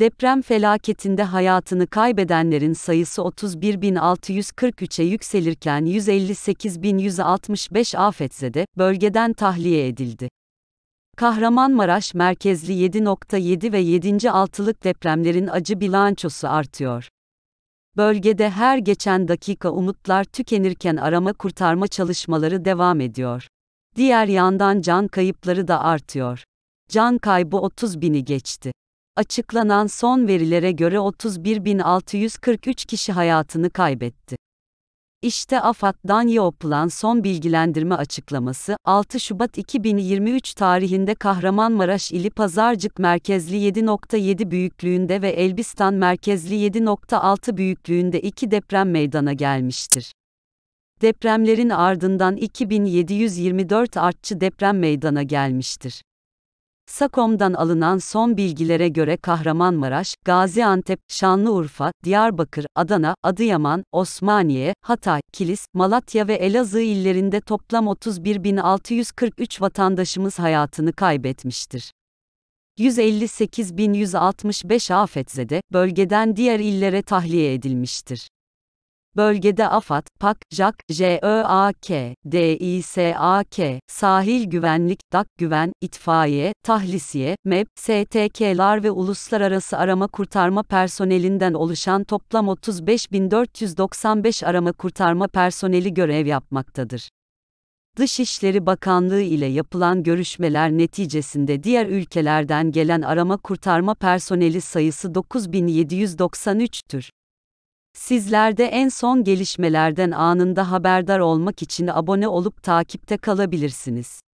Deprem felaketinde hayatını kaybedenlerin sayısı 31.643'e yükselirken 158.165 afetzede bölgeden tahliye edildi. Kahramanmaraş merkezli 7.7 ve 7. altılık depremlerin acı bilançosu artıyor. Bölgede her geçen dakika umutlar tükenirken arama kurtarma çalışmaları devam ediyor. Diğer yandan can kayıpları da artıyor. Can kaybı 30 bini geçti. Açıklanan son verilere göre 31.643 kişi hayatını kaybetti. İşte AFAD'dan yapılan son bilgilendirme açıklaması, 6 Şubat 2023 tarihinde Kahramanmaraş ili Pazarcık merkezli 7.7 büyüklüğünde ve Elbistan merkezli 7.6 büyüklüğünde iki deprem meydana gelmiştir. Depremlerin ardından 2724 artçı deprem meydana gelmiştir. Sakom'dan alınan son bilgilere göre Kahramanmaraş, Gaziantep, Şanlıurfa, Diyarbakır, Adana, Adıyaman, Osmaniye, Hatay, Kilis, Malatya ve Elazığ illerinde toplam 31.643 vatandaşımız hayatını kaybetmiştir. 158.165 afetzede bölgeden diğer illere tahliye edilmiştir. Bölgede AFAD, PAK, JAK, JÖAK, e DİSAK, Sahil Güvenlik, DAK Güven, İtfaiye, Tahlisiye, MEB, STK'lar ve uluslararası arama kurtarma personelinden oluşan toplam 35.495 arama kurtarma personeli görev yapmaktadır. Dışişleri Bakanlığı ile yapılan görüşmeler neticesinde diğer ülkelerden gelen arama kurtarma personeli sayısı 9793'tür. Sizlerde en son gelişmelerden anında haberdar olmak için abone olup takipte kalabilirsiniz.